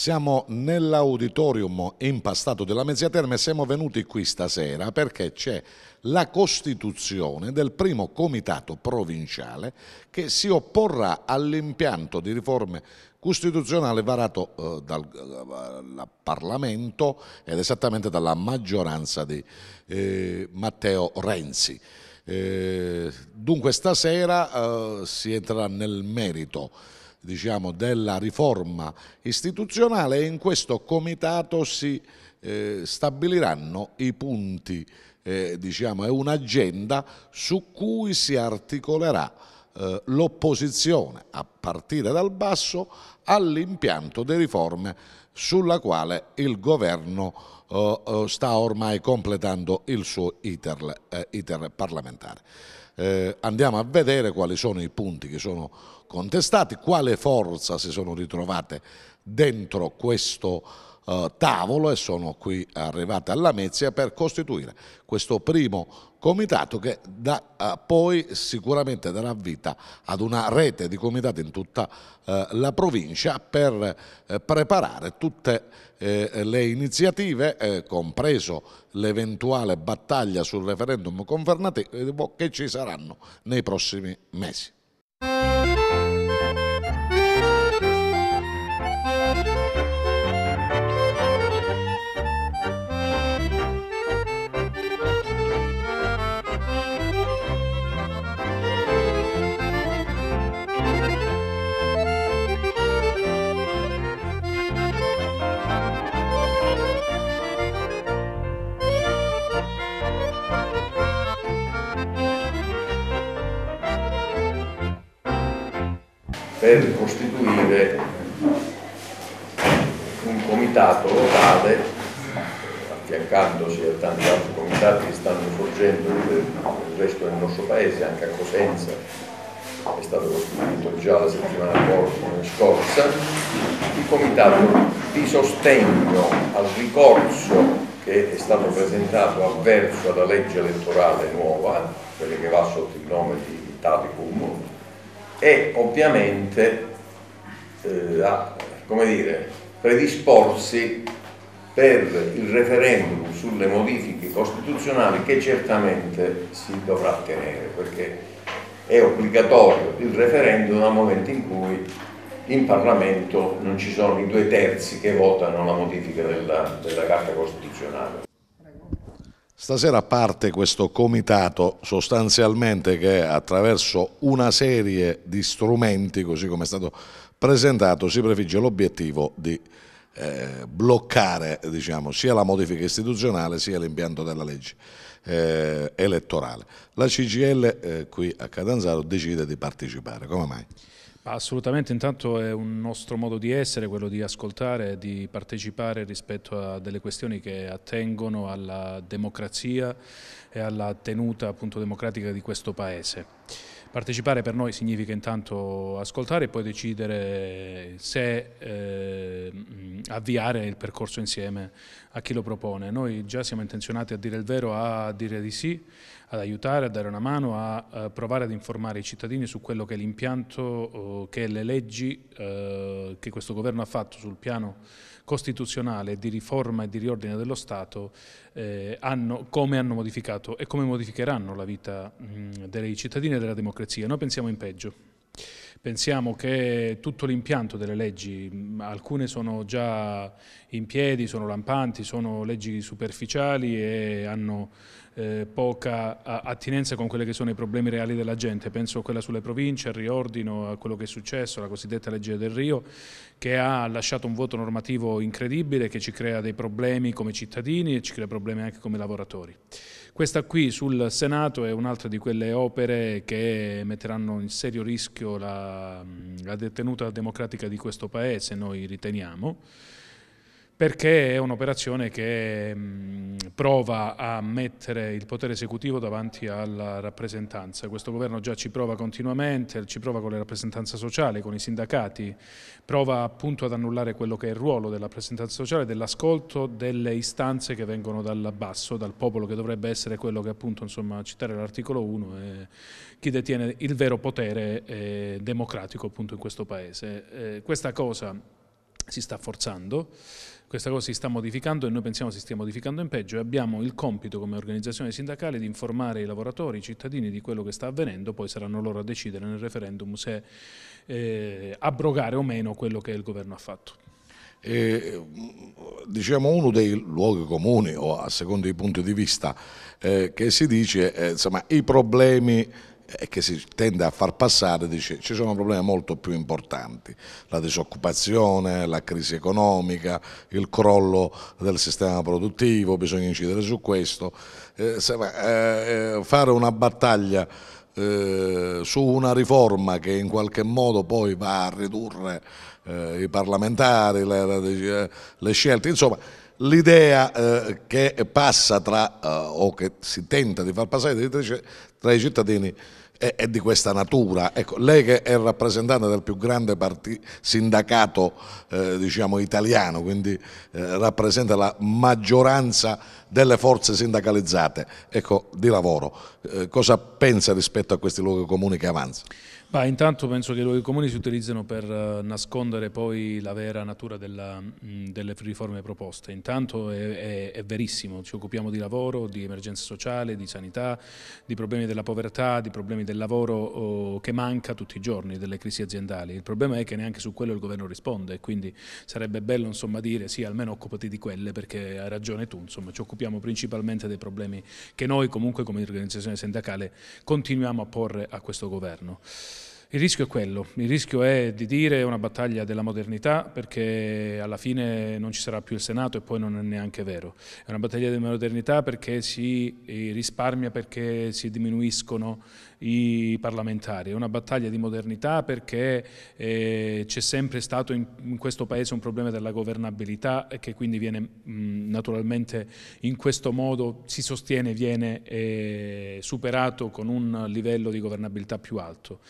Siamo nell'auditorium impastato della Mezzia Terme e siamo venuti qui stasera perché c'è la costituzione del primo comitato provinciale che si opporrà all'impianto di riforme costituzionale varato eh, dal, eh, dal, Parlamento ed esattamente dalla maggioranza di eh, Matteo Renzi. Eh, dunque stasera eh, si entrerà nel merito diciamo, della riforma istituzionale e in questo comitato si eh, stabiliranno i punti, eh, diciamo, è un'agenda su cui si articolerà eh, l'opposizione a partire dal basso all'impianto di riforme sulla quale il governo eh, eh, sta ormai completando il suo iter, iter parlamentare eh, andiamo a vedere quali sono i punti che sono contestati, quale forza si sono ritrovate dentro questo eh, tavolo e sono qui arrivate alla Mezia per costituire questo primo comitato che da, eh, poi sicuramente darà vita ad una rete di comitati in tutta eh, la provincia per eh, preparare tutte eh, le iniziative, eh, compreso l'eventuale battaglia sul referendum confermativo che ci saranno nei prossimi mesi. per costituire un comitato locale, affiancandosi a tanti altri comitati che stanno sorgendo nel resto del nostro paese, anche a Cosenza è stato costituito già la settimana scorsa, il comitato di sostegno al ricorso che è stato presentato avverso alla legge elettorale nuova, quella che va sotto il nome di Taticum, e ovviamente eh, a come dire, predisporsi per il referendum sulle modifiche costituzionali che certamente si dovrà tenere perché è obbligatorio il referendum dal momento in cui in Parlamento non ci sono i due terzi che votano la modifica della, della Carta Costituzionale. Stasera parte questo comitato sostanzialmente che attraverso una serie di strumenti, così come è stato presentato, si prefigge l'obiettivo di eh, bloccare diciamo, sia la modifica istituzionale sia l'impianto della legge eh, elettorale. La CGL eh, qui a Catanzaro decide di partecipare, come mai? Assolutamente, intanto è un nostro modo di essere quello di ascoltare, e di partecipare rispetto a delle questioni che attengono alla democrazia e alla tenuta appunto, democratica di questo Paese. Partecipare per noi significa intanto ascoltare e poi decidere se eh, avviare il percorso insieme a chi lo propone. Noi già siamo intenzionati a dire il vero, a dire di sì ad aiutare, a dare una mano, a eh, provare ad informare i cittadini su quello che è l'impianto, eh, che le leggi eh, che questo governo ha fatto sul piano costituzionale di riforma e di riordine dello Stato, eh, hanno, come hanno modificato e come modificheranno la vita mh, dei cittadini e della democrazia. Noi pensiamo in peggio. Pensiamo che tutto l'impianto delle leggi, alcune sono già in piedi, sono lampanti, sono leggi superficiali e hanno eh, poca attinenza con quelli che sono i problemi reali della gente, penso a quella sulle province, al riordino, a quello che è successo, la cosiddetta legge del Rio, che ha lasciato un voto normativo incredibile, che ci crea dei problemi come cittadini e ci crea problemi anche come lavoratori. Questa qui sul Senato è un'altra di quelle opere che metteranno in serio rischio la, la detenuta democratica di questo Paese, noi riteniamo perché è un'operazione che prova a mettere il potere esecutivo davanti alla rappresentanza. Questo governo già ci prova continuamente, ci prova con la rappresentanza sociale, con i sindacati, prova appunto ad annullare quello che è il ruolo della rappresentanza sociale, dell'ascolto delle istanze che vengono dal basso, dal popolo che dovrebbe essere quello che appunto, insomma, citare l'articolo 1, è chi detiene il vero potere eh, democratico appunto in questo Paese. Eh, questa cosa si sta forzando, questa cosa si sta modificando e noi pensiamo si stia modificando in peggio e abbiamo il compito come organizzazione sindacale di informare i lavoratori, i cittadini di quello che sta avvenendo, poi saranno loro a decidere nel referendum se eh, abrogare o meno quello che il governo ha fatto. Eh, diciamo uno dei luoghi comuni o a seconda dei punti di vista eh, che si dice insomma i problemi e che si tende a far passare, dice ci sono problemi molto più importanti, la disoccupazione, la crisi economica, il crollo del sistema produttivo, bisogna incidere su questo, eh, se, eh, eh, fare una battaglia eh, su una riforma che in qualche modo poi va a ridurre eh, i parlamentari, le, le scelte, insomma l'idea eh, che passa tra, eh, o che si tenta di far passare tra i cittadini è, è, di questa natura. Ecco, lei che è rappresentante del più grande sindacato eh, diciamo, italiano, quindi eh, rappresenta la maggioranza delle forze sindacalizzate ecco, di lavoro, eh, cosa pensa rispetto a questi luoghi comuni che avanzano? Bah, intanto penso che i luoghi comuni si utilizzano per eh, nascondere poi la vera natura della, mm, delle riforme proposte. Intanto è, è, è, verissimo, ci occupiamo di lavoro, di emergenza sociale, di sanità, di problemi della povertà, di problemi del lavoro oh, che manca tutti i giorni, delle crisi aziendali. Il problema è che neanche su quello il governo risponde quindi sarebbe bello insomma, dire sì, almeno occupati di quelle perché hai ragione tu, insomma, ci occupiamo principalmente dei problemi che noi comunque come organizzazione sindacale continuiamo a porre a questo governo. Il rischio è quello, il rischio è di dire una battaglia della modernità perché alla fine non ci sarà più il Senato e poi non è neanche vero. È una battaglia della modernità perché si eh, risparmia, perché si diminuiscono i parlamentari, è una battaglia di modernità perché eh, c'è sempre stato in, in, questo Paese un problema della governabilità che quindi viene mh, naturalmente in questo modo, si sostiene, viene eh, superato con un livello di governabilità più alto.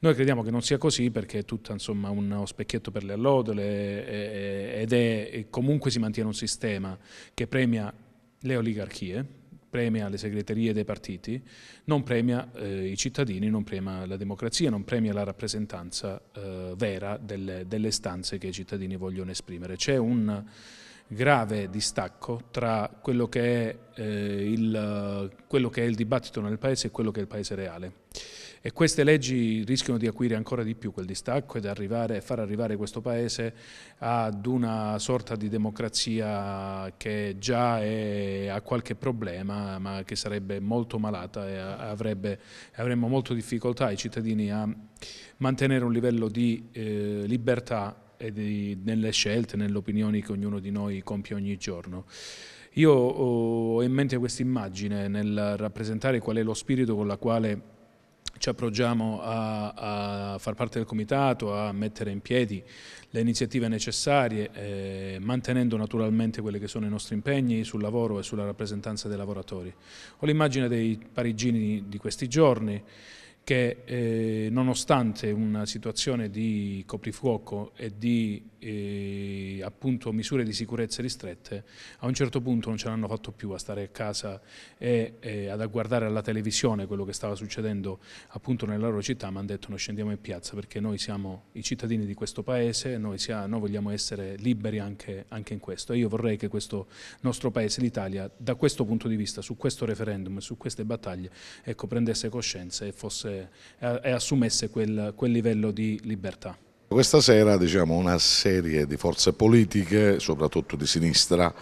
Noi crediamo che non sia così perché è tutto insomma, uno specchietto per le allodole eh, eh, ed è, comunque si mantiene un sistema che premia le oligarchie, premia le segreterie dei partiti, non premia eh, i cittadini, non premia la democrazia, non premia la rappresentanza eh, vera delle, delle, stanze che i cittadini vogliono esprimere. C'è un grave distacco tra quello che, è, eh, il, quello che è il dibattito nel Paese e quello che è il Paese reale e queste leggi rischiano di acuire ancora di più quel distacco e arrivare, far arrivare questo Paese ad una sorta di democrazia che già è, ha qualche problema ma che sarebbe molto malata e avrebbe, avremmo molto difficoltà i cittadini a mantenere un livello di eh, libertà e di, nelle scelte, nelle opinioni che ognuno di noi compie ogni giorno. Io ho in mente questa immagine nel rappresentare qual è lo spirito con la quale ci approcciamo a, a, far parte del comitato, a mettere in piedi le iniziative necessarie, eh, mantenendo naturalmente quelli che sono i nostri impegni sul lavoro e sulla rappresentanza dei lavoratori. Ho l'immagine dei parigini di questi giorni, che eh, nonostante una situazione di coprifuoco e di eh, appunto, misure di sicurezza ristrette, a un certo punto non ce l'hanno fatto più a stare a casa e eh, ad guardare alla televisione quello che stava succedendo appunto nella loro città, ma hanno detto non scendiamo in piazza perché noi siamo i cittadini di questo paese, noi, sia, noi vogliamo essere liberi anche, anche, in questo. E io vorrei che questo nostro paese, l'Italia, da questo punto di vista, su questo referendum, su queste battaglie, ecco, prendesse coscienza e fosse e, eh, eh, assumesse quel, quel livello di libertà. Questa sera diciamo, una serie di forze politiche, soprattutto di sinistra,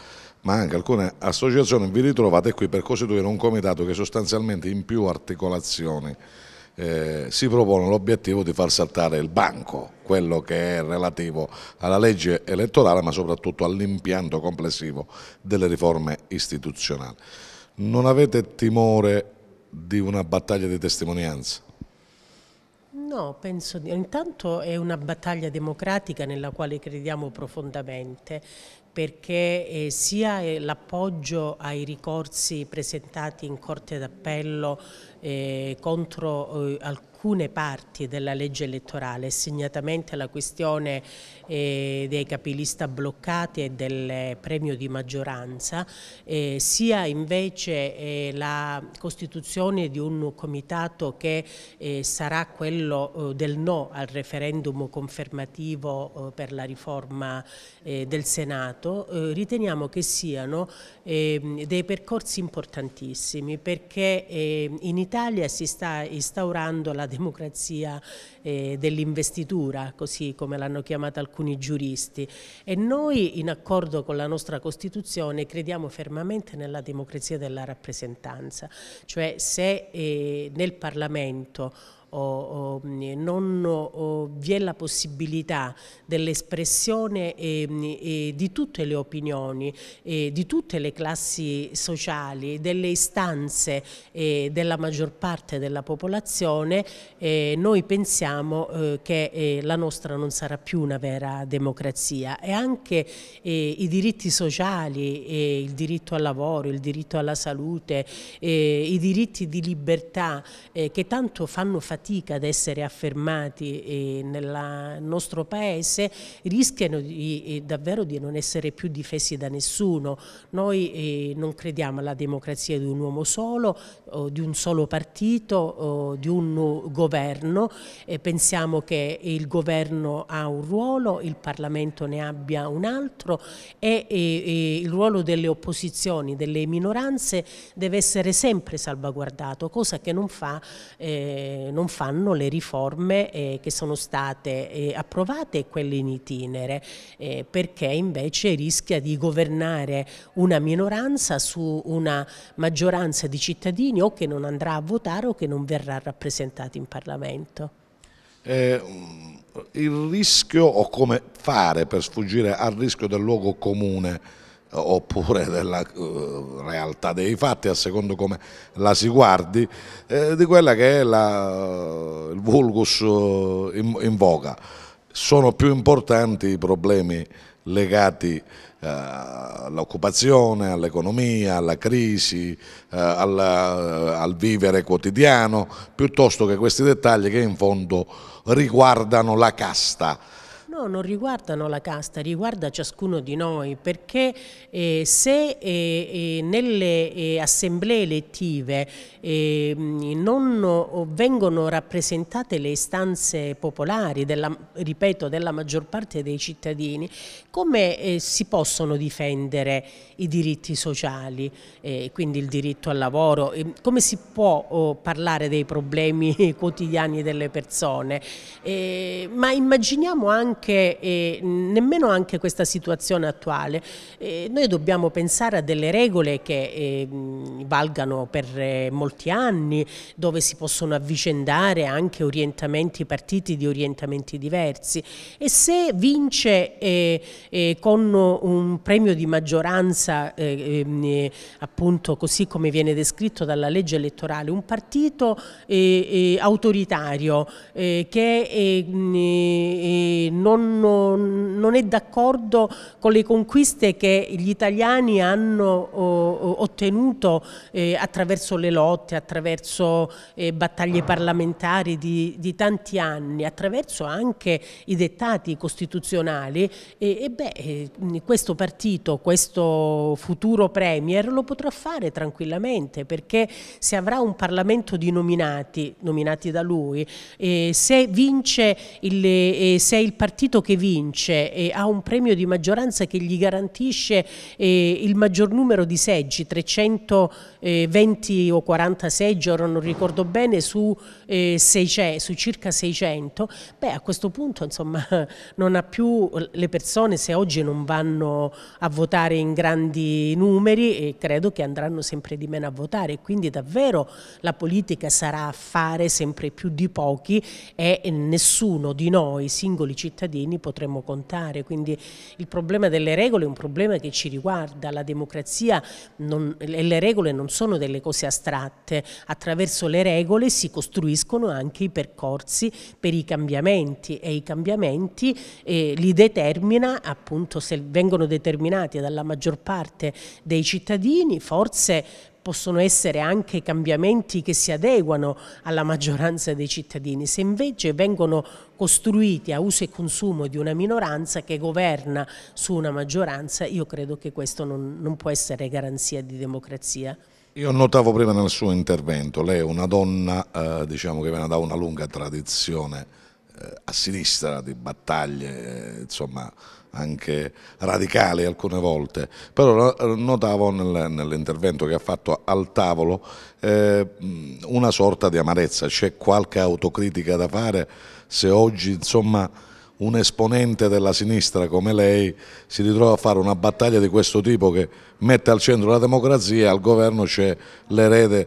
ma anche alcune associazioni vi ritrovate qui per costituire un comitato che sostanzialmente in più articolazioni eh, si propone l'obiettivo di far saltare il banco, quello che è relativo alla legge elettorale ma soprattutto all'impianto complessivo delle riforme istituzionali. Non avete timore di una battaglia di testimonianza? No, penso di... Intanto è una battaglia democratica nella quale crediamo profondamente perché eh, sia eh, l'appoggio ai ricorsi presentati in Corte d'Appello eh, contro alcuni alcune parti della legge elettorale, segnatamente la questione eh, dei capilista bloccati e del premio di maggioranza, eh, sia invece eh, la costituzione di un comitato che eh, sarà quello eh, del no al referendum confermativo eh, per la riforma del Senato, riteniamo che siano ehm, dei percorsi importantissimi perché ehm, in Italia si sta instaurando la democrazia democrazia eh, dell'investitura, così come l'hanno chiamata alcuni giuristi. E noi, in accordo con la nostra Costituzione, crediamo fermamente nella democrazia della rappresentanza, cioè se eh, nel Parlamento o, o, mm, non o, vi è la possibilità dell'espressione ehm, di tutte le opinioni, di tutte le classi sociali, delle istanze della maggior parte della popolazione, noi pensiamo eh, che eh, la nostra non sarà più una vera democrazia e anche eh, i diritti sociali, il diritto al lavoro, il diritto alla salute, i diritti di libertà che tanto fanno fatica fatica ad essere affermati eh, nel nostro paese rischiano di, eh, davvero di non essere più difesi da nessuno. Noi eh, non crediamo alla democrazia di un uomo solo, di un solo partito, di un governo. pensiamo che il governo ha un ruolo, il Parlamento ne abbia un altro e, il ruolo delle opposizioni, delle minoranze deve essere sempre salvaguardato, cosa che non fa, non non fanno le riforme eh, che sono state eh, approvate e quelle in itinere, eh, perché invece rischia di governare una minoranza su una maggioranza di cittadini o che non andrà a votare o che non verrà rappresentata in Parlamento. Eh, il rischio o come fare per sfuggire al rischio del luogo comune oppure della uh, realtà dei fatti a secondo come la si guardi eh, di quella che è la, eh, il vulgus uh, in, in, voga sono più importanti i problemi legati all'occupazione, all'economia, alla crisi, alla, al vivere quotidiano, piuttosto che questi dettagli che in fondo riguardano la casta. No, non riguardano la casta, riguarda ciascuno di noi, perché eh, se eh, eh nelle eh, assemblee elettive ehm, non eh, vengono rappresentate le istanze popolari, della, ripeto, della maggior parte dei cittadini, come eh, si possono difendere i diritti sociali, quindi il diritto al lavoro, come si può oh, parlare dei problemi quotidiani delle persone? ma immaginiamo anche anche, eh, nemmeno anche questa situazione attuale. Eh, noi dobbiamo pensare a delle regole che ehm, valgano per eh, molti anni, dove si possono avvicendare anche orientamenti, partiti di orientamenti diversi e se vince eh, eh, con un premio di maggioranza, ehm, appunto così come viene descritto dalla legge elettorale, un partito autoritario che ehm, non non, non è d'accordo con le conquiste che gli italiani hanno oh, ottenuto eh, attraverso le lotte, attraverso eh, battaglie parlamentari di, di, tanti anni, attraverso anche i dettati costituzionali e, e beh, eh, questo partito, questo futuro Premier lo potrà fare tranquillamente perché se avrà un Parlamento di nominati, nominati da lui, eh, se vince il, eh, se il partito partito che vince eh, ha un premio di maggioranza che gli garantisce eh, il maggior numero di seggi, 300 eh, 20 o 40 seggi, ora non ricordo bene, su, eh, 600, su circa 600, beh a questo punto insomma non ha più le persone se oggi non vanno a votare in grandi numeri e credo che andranno sempre di meno a votare quindi davvero la politica sarà a fare sempre più di pochi e nessuno di noi singoli cittadini potremo contare quindi il problema delle regole è un problema che ci riguarda la democrazia non, e le regole non sono sono delle cose astratte, attraverso le regole si costruiscono anche i percorsi per i cambiamenti e i cambiamenti eh, li determina appunto se vengono determinati dalla maggior parte dei cittadini, forse possono essere anche cambiamenti che si adeguano alla maggioranza dei cittadini, se invece vengono costruiti a uso e consumo di una minoranza che governa su una maggioranza, io credo che questo non, non può essere garanzia di democrazia. Io notavo prima nel suo intervento, lei è una donna eh, diciamo che viene da una lunga tradizione eh, a sinistra di battaglie, eh, insomma anche radicali alcune volte, però eh, notavo nel, nell'intervento che ha fatto al tavolo eh, una sorta di amarezza, c'è qualche autocritica da fare se oggi insomma un esponente della sinistra come lei si ritrova a fare una battaglia di questo tipo che mette al centro la democrazia, al governo c'è l'erede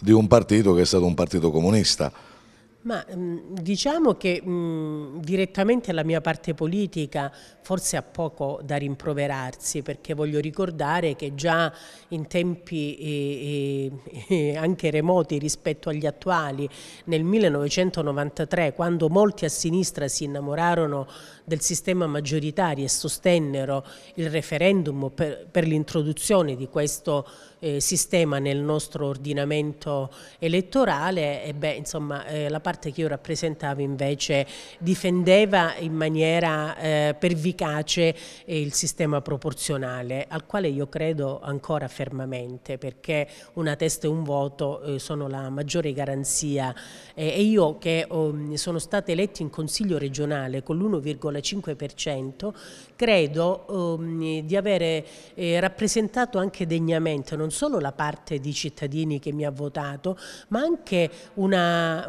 di un partito che è stato un partito comunista. Ma mm, diciamo che mh, mm, direttamente alla mia parte politica forse ha poco da rimproverarsi perché voglio ricordare che già in tempi eh, eh, anche remoti rispetto agli attuali, nel 1993 quando molti a sinistra si innamorarono del sistema maggioritario e sostennero il referendum per, per l'introduzione di questo sistema, eh, sistema nel nostro ordinamento elettorale e beh, insomma, eh, la parte che io rappresentavo invece difendeva in maniera eh, pervicace eh, il sistema proporzionale al quale io credo ancora fermamente perché una testa e un voto eh, sono la maggiore garanzia e io che oh, sono stata eletta in consiglio regionale con l'1,5% credo oh, di avere eh, rappresentato anche degnamente non non solo la parte di cittadini che mi ha votato, ma anche un'idea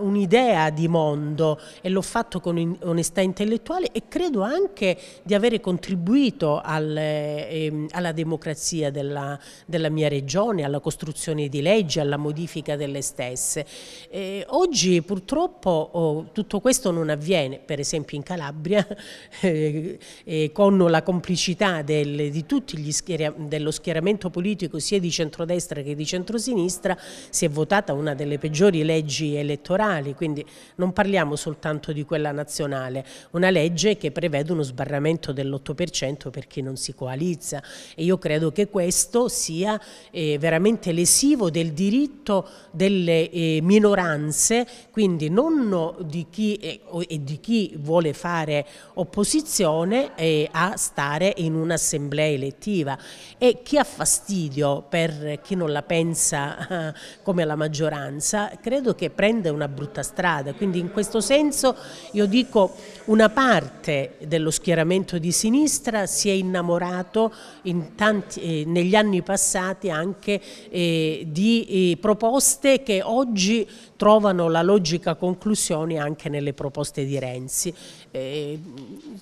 un di mondo e l'ho fatto con onestà intellettuale e credo anche di avere contribuito al, ehm, alla democrazia della, della, mia regione, alla costruzione di leggi, alla modifica delle stesse. E oggi purtroppo oh, tutto questo non avviene, per esempio in Calabria, eh, eh, con la complicità del, di tutti gli schiera, dello schieramento politico sia di centro centrodestra che di centrosinistra, si è votata una delle peggiori leggi elettorali, quindi non parliamo soltanto di quella nazionale, una legge che prevede uno sbarramento dell'8% per chi non si coalizza e io credo che questo sia eh, veramente lesivo del diritto delle eh, minoranze, quindi non di chi, eh, e di chi vuole fare opposizione eh, a stare in un'assemblea elettiva e chi ha fastidio per chi non la pensa come la maggioranza, credo che prenda una brutta strada. Quindi in questo senso io dico una parte dello schieramento di sinistra si è innamorato in tanti, eh, negli anni passati anche eh, di eh, proposte che oggi trovano la logica conclusione anche nelle proposte di Renzi.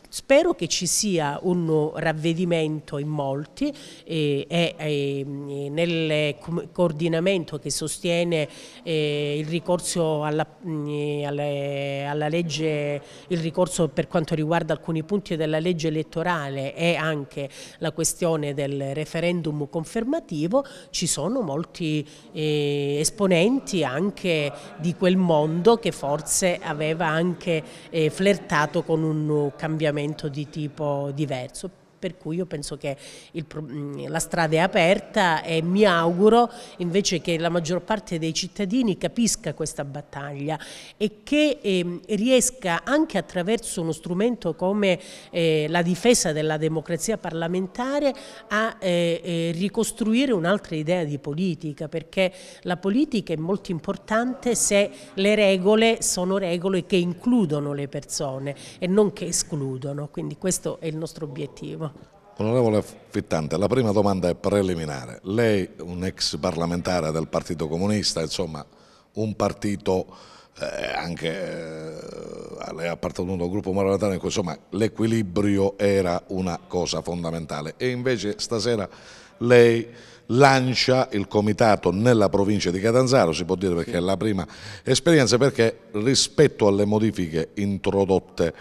spero che ci sia un ravvedimento in molti e ehm, nel del coordinamento che sostiene eh, il ricorso alla, mh, mm, alle, alla, legge, il ricorso per quanto riguarda alcuni punti della legge elettorale e anche la questione del referendum confermativo, ci sono molti eh, esponenti anche di quel mondo che forse aveva anche eh, flirtato con un cambiamento di tipo diverso. Per cui io penso che il, mm, la strada è aperta e mi auguro invece che la maggior parte dei cittadini capisca questa battaglia e che eh, riesca anche attraverso uno strumento come eh, la difesa della democrazia parlamentare a eh, eh, ricostruire un'altra idea di politica perché la politica è molto importante se le regole sono regole che includono le persone e non che escludono, quindi questo è il nostro obiettivo. Onorevole Fittante, la prima domanda è preliminare. Lei, un ex parlamentare del Partito Comunista, insomma un partito eh, anche, eh, lei ha appartenuto a un gruppo moralitario in cui insomma l'equilibrio era una cosa fondamentale e invece stasera lei lancia il comitato nella provincia di Catanzaro, si può dire perché sì. è la prima esperienza, perché rispetto alle modifiche introdotte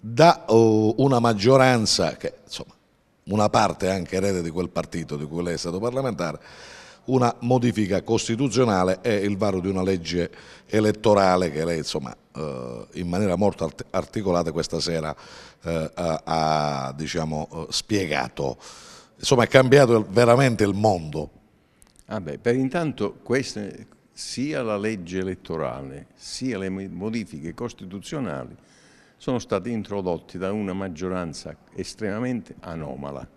da uh, una maggioranza che insomma una parte anche erede di quel partito di cui lei è stato parlamentare, una modifica costituzionale e il varo di una legge elettorale che lei insomma, eh, in maniera molto art articolata questa sera eh, ha, diciamo, eh, spiegato. Insomma è cambiato veramente il mondo. Ah beh, per intanto questa, sia la legge elettorale sia le modifiche costituzionali sono stati introdotti da una maggioranza estremamente anomala.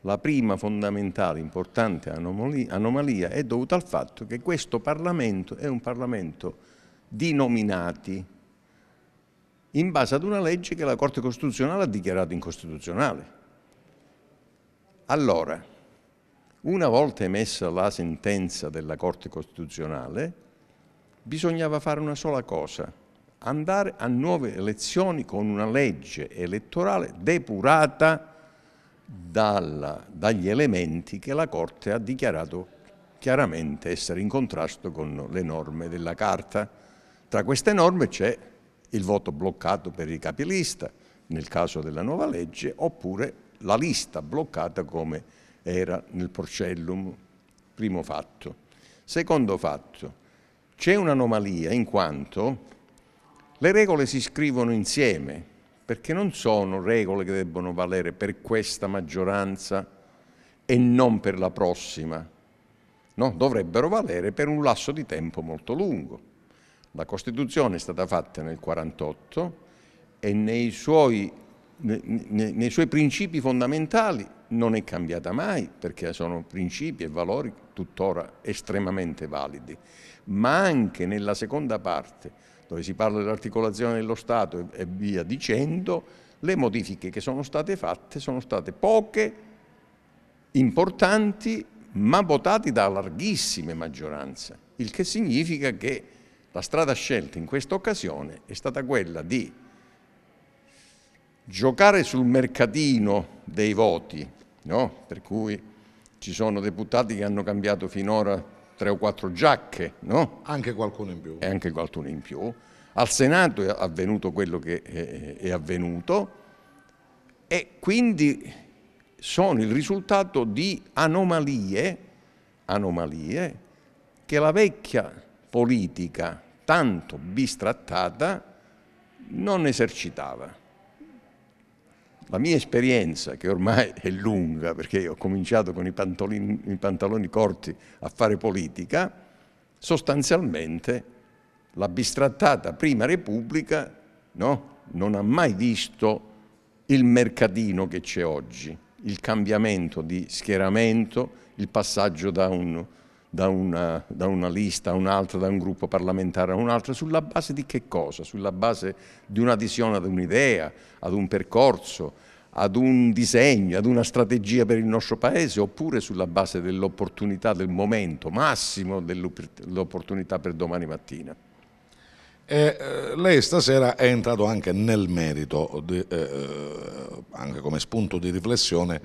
La prima fondamentale, importante anomalia è dovuta al fatto che questo Parlamento è un Parlamento di nominati in base ad una legge che la Corte Costituzionale ha dichiarato incostituzionale. Allora, una volta emessa la sentenza della Corte Costituzionale, bisognava fare una sola cosa, andare a nuove elezioni con una legge elettorale depurata dalla, dagli elementi che la Corte ha dichiarato chiaramente essere in contrasto con le norme della Carta. Tra queste norme c'è il voto bloccato per i capilista, nel caso della nuova legge, oppure la lista bloccata come era nel Porcellum, primo fatto. Secondo fatto, c'è un'anomalia in quanto le regole si scrivono insieme perché non sono regole che debbono valere per questa maggioranza e non per la prossima. No, dovrebbero valere per un lasso di tempo molto lungo. La Costituzione è stata fatta nel 1948 e nei suoi, nei, nei suoi principi fondamentali non è cambiata mai perché sono principi e valori tuttora estremamente validi, ma anche nella seconda parte dove si parla dell'articolazione dello Stato e, via dicendo, le modifiche che sono state fatte sono state poche, importanti, ma votate da larghissime maggioranze, il che significa che la strada scelta in questa occasione è stata quella di giocare sul mercatino dei voti, no? per cui ci sono deputati che hanno cambiato finora tre o quattro giacche, no? Anche qualcuno in più. E anche qualcuno in più. Al Senato è avvenuto quello che è, avvenuto e quindi sono il risultato di anomalie, anomalie che la vecchia politica tanto bistrattata non esercitava. La mia esperienza, che ormai è lunga, perché ho cominciato con i, i pantaloni corti a fare politica, sostanzialmente la bistrattata prima Repubblica no, non ha mai visto il mercatino che c'è oggi, il cambiamento di schieramento, il passaggio da un, da una, da una lista a un'altra, da un gruppo parlamentare a un'altra, sulla base di che cosa? Sulla base di un'adesione ad un'idea, ad un percorso, ad un disegno, ad una strategia per il nostro Paese, oppure sulla base dell'opportunità del momento, massimo dell'opportunità per domani mattina. E, eh, eh, lei stasera è entrato anche nel merito, di, eh, eh anche come spunto di riflessione,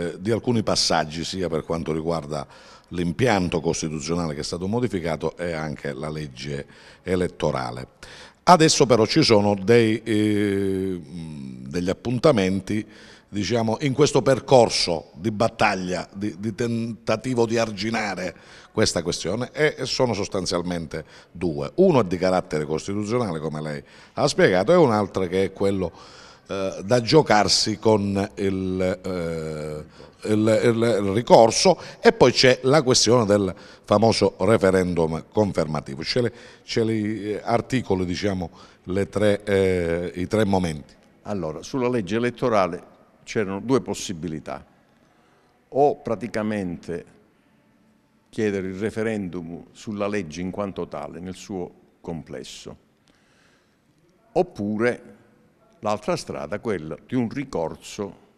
eh, di alcuni passaggi sia per quanto riguarda l'impianto costituzionale che è stato modificato e anche la legge elettorale. Adesso però ci sono dei, eh, degli appuntamenti diciamo, in questo percorso di battaglia, di, di, tentativo di arginare questa questione e sono sostanzialmente due. Uno è di carattere costituzionale, come lei ha spiegato, e un altro che è quello eh, da giocarsi con il, eh, il, il ricorso e poi c'è la questione del famoso referendum confermativo. c'è li, eh, articoli diciamo, tre, eh, i tre momenti. Allora, sulla legge elettorale c'erano due possibilità. O praticamente chiedere il referendum sulla legge in quanto tale, nel suo complesso, oppure l'altra strada, quella di un ricorso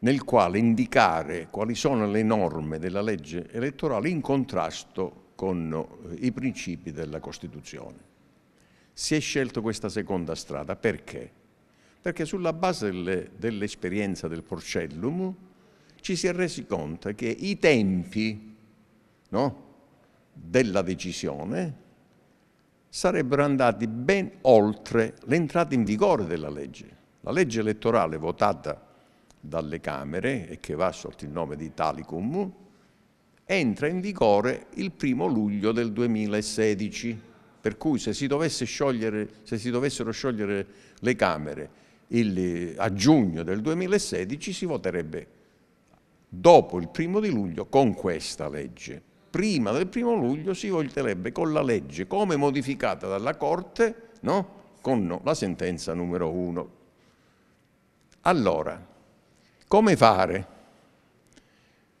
nel quale indicare quali sono le norme della legge elettorale in contrasto con eh, i principi della Costituzione. Si è scelto questa seconda strada perché? Perché sulla base dell'esperienza del Porcellum ci si è resi conto che i tempi no, della decisione sarebbero andati ben oltre l'entrata in vigore della legge. La legge elettorale votata dalle Camere e che va sotto il nome di Italicum entra in vigore il primo luglio del 2016, per cui se si, sciogliere, se si dovessero sciogliere le Camere il, a giugno del 2016 si voterebbe dopo il primo di luglio con questa legge prima del primo luglio si volterebbe con la legge come modificata dalla Corte no? con la sentenza numero 1. Allora, come fare?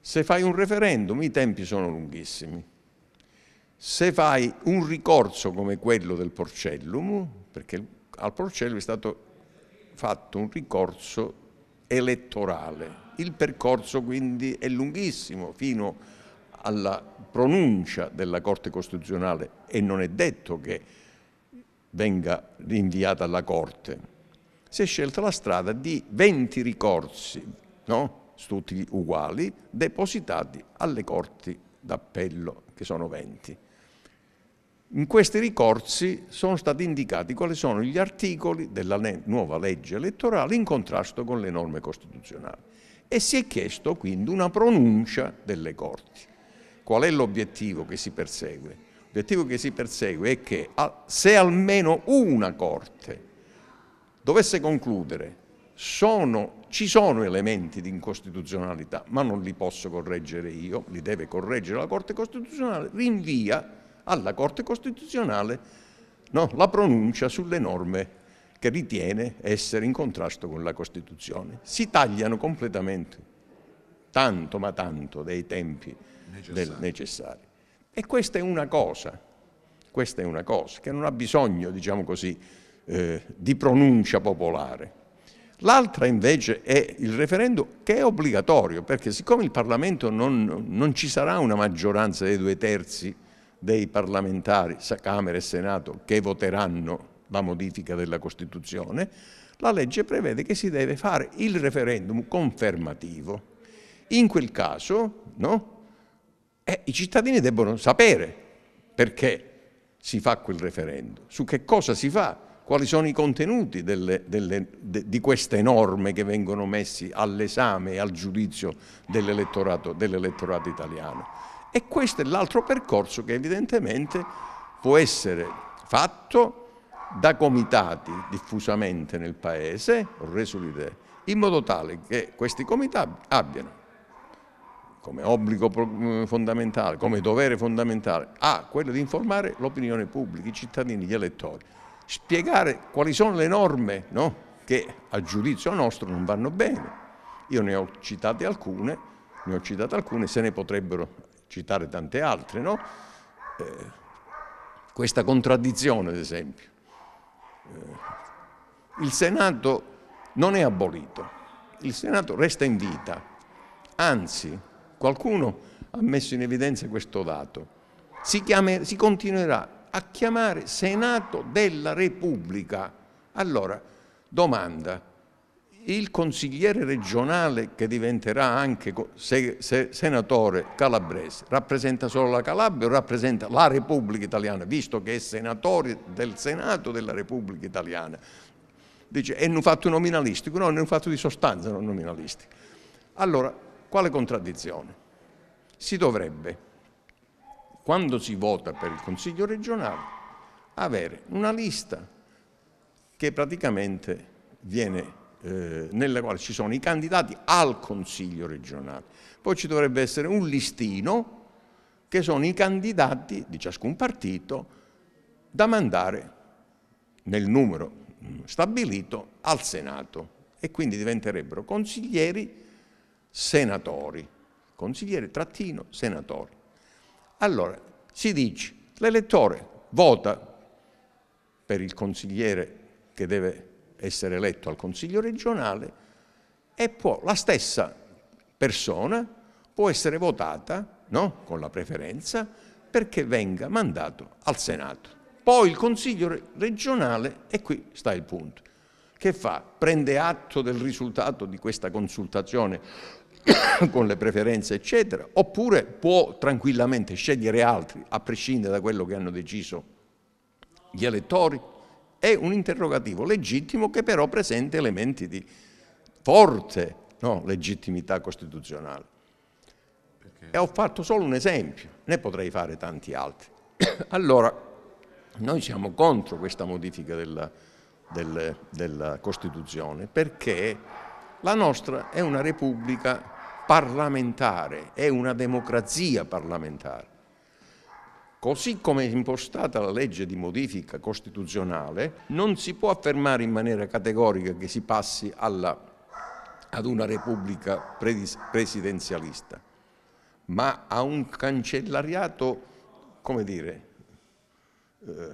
Se fai un referendum i tempi sono lunghissimi. Se fai un ricorso come quello del Porcellum, perché al Porcellum è stato fatto un ricorso elettorale, il percorso quindi è lunghissimo fino a alla pronuncia della Corte Costituzionale e non è detto che venga rinviata alla Corte. Si è scelta la strada di 20 ricorsi, no? tutti uguali, depositati alle corti d'appello, che sono 20. In questi ricorsi sono stati indicati quali sono gli articoli della nuova legge elettorale in contrasto con le norme costituzionali e si è chiesto quindi una pronuncia delle corti. Qual è l'obiettivo che si persegue? L'obiettivo che si persegue è che se almeno una Corte dovesse concludere sono, ci sono elementi di incostituzionalità, ma non li posso correggere io, li deve correggere la Corte Costituzionale, rinvia alla Corte Costituzionale no, la pronuncia sulle norme che ritiene essere in contrasto con la Costituzione. Si tagliano completamente, tanto ma tanto, dei tempi necessario. del necessario. E questa è una cosa, questa è una cosa che non ha bisogno, diciamo così, eh, di pronuncia popolare. L'altra invece è il referendum che è obbligatorio, perché siccome il Parlamento non, non ci sarà una maggioranza dei due terzi dei parlamentari, Camera e Senato, che voteranno la modifica della Costituzione, la legge prevede che si deve fare il referendum confermativo. In quel caso, no? Eh, I cittadini devono sapere perché si fa quel referendum, su che cosa si fa, quali sono i contenuti delle, delle, de, di queste norme che vengono messe all'esame e al giudizio dell'elettorato dell italiano. E questo è l'altro percorso che evidentemente può essere fatto da comitati diffusamente nel Paese, ho reso l'idea, in modo tale che questi comitati abbiano come obbligo mm, fondamentale, come dovere fondamentale, ha quello di informare l'opinione pubblica, i cittadini, gli elettori, spiegare quali sono le norme no? che a giudizio nostro non vanno bene. Io ne ho citate alcune, ne ho citate alcune, se ne potrebbero citare tante altre. No? Eh, questa contraddizione, ad esempio. Eh, il Senato non è abolito, il Senato resta in vita, anzi Qualcuno ha messo in evidenza questo dato. Si, chiama, si continuerà a chiamare Senato della Repubblica. Allora, domanda, il consigliere regionale che diventerà anche se, se, senatore calabrese rappresenta solo la Calabria o rappresenta la Repubblica Italiana, visto che è senatore del Senato della Repubblica Italiana? Dice, è un fatto nominalistico? No, è un fatto di sostanza non nominalistico. Allora, quale contraddizione? Si dovrebbe, quando si vota per il Consiglio regionale, avere una lista che praticamente viene eh, nella quale ci sono i candidati al Consiglio regionale. Poi ci dovrebbe essere un listino che sono i candidati di ciascun partito da mandare nel numero stabilito al Senato e quindi diventerebbero consiglieri senatori, consigliere trattino senatori. Allora, si dice, l'elettore vota per il consigliere che deve essere eletto al Consiglio regionale e può, la stessa persona può essere votata, no? con la preferenza, perché venga mandato al Senato. Poi il Consiglio regionale, e qui sta il punto, che fa? Prende atto del risultato di questa consultazione con le preferenze eccetera, oppure può tranquillamente scegliere altri a prescindere da quello che hanno deciso gli elettori. È un interrogativo legittimo che però presenta elementi di forte no, legittimità costituzionale. Perché? E ho fatto solo un esempio, ne potrei fare tanti altri. allora, noi siamo contro questa modifica della, del, della Costituzione perché la nostra è una repubblica parlamentare, è una democrazia parlamentare. Così come è impostata la legge di modifica costituzionale, non si può affermare in maniera categorica che si passi alla, ad una repubblica presidenzialista, ma a un cancellariato, come dire, eh,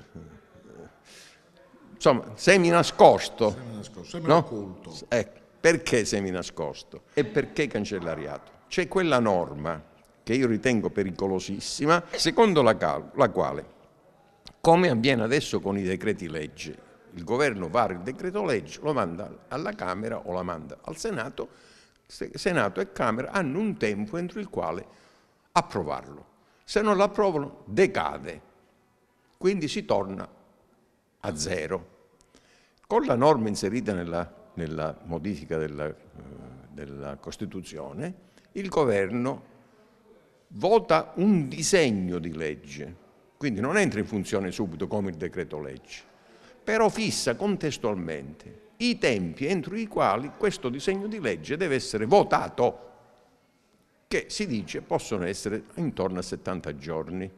insomma, semi nascosto. Semi nascosto, semi no? Ecco. Perché seminascosto? E perché cancellariato? C'è quella norma che io ritengo pericolosissima, secondo la, cal- la quale, come avviene adesso con i decreti legge, il governo varia il decreto legge, lo manda alla Camera o la manda al Senato, Senato e Camera hanno un tempo entro il quale approvarlo. Se non lo approvano decade, quindi si torna a zero. Con la norma inserita nella nella modifica della, eh, della Costituzione, il governo vota un disegno di legge, quindi non entra in funzione subito come il decreto legge, però fissa contestualmente i tempi entro i quali questo disegno di legge deve essere votato, che si dice possono essere intorno a 70 giorni.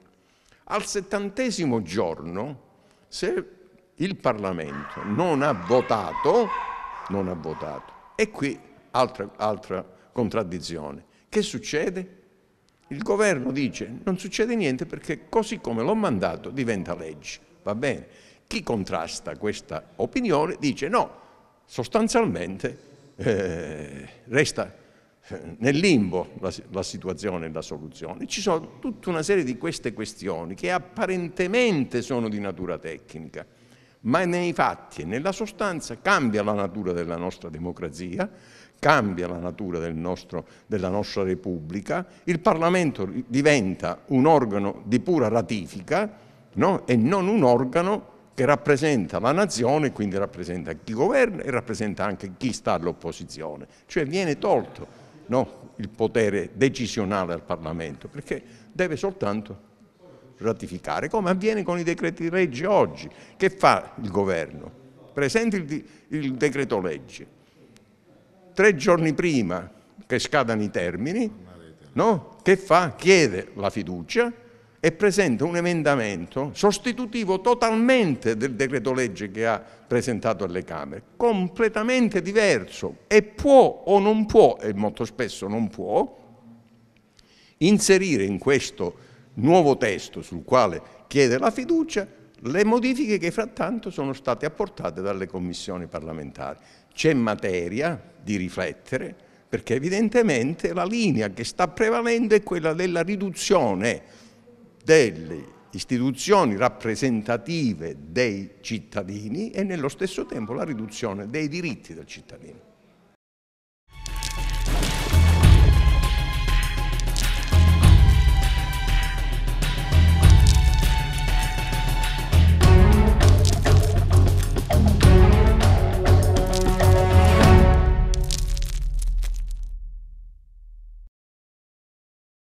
Al settantesimo giorno, se il Parlamento non ha votato, non ha votato. E qui altra, altra contraddizione. Che succede? Il governo dice non succede niente perché così come l'ho mandato diventa legge, va bene? Chi contrasta questa opinione dice no, sostanzialmente eh, resta eh, nel limbo la, la situazione e la soluzione. Ci sono tutta una serie di queste questioni che apparentemente sono di natura tecnica, ma nei fatti e nella sostanza cambia la natura della nostra democrazia, cambia la natura del nostro, della nostra Repubblica, il Parlamento diventa un organo di pura ratifica no? e non un organo che rappresenta la nazione, quindi rappresenta chi governa e rappresenta anche chi sta all'opposizione, cioè viene tolto no? il potere decisionale al Parlamento perché deve soltanto ratificare, come avviene con i decreti legge oggi. Che fa il governo? Presenta il, il decreto legge. Tre giorni prima che scadano i termini, no? che fa? Chiede la fiducia e presenta un emendamento sostitutivo totalmente del decreto legge che ha presentato alle Camere, completamente diverso e può o non può, e molto spesso non può, inserire in questo nuovo testo sul quale chiede la fiducia le modifiche che frattanto sono state apportate dalle commissioni parlamentari. C'è materia di riflettere perché evidentemente la linea che sta prevalendo è quella della riduzione delle istituzioni rappresentative dei cittadini e nello stesso tempo la riduzione dei diritti del cittadino.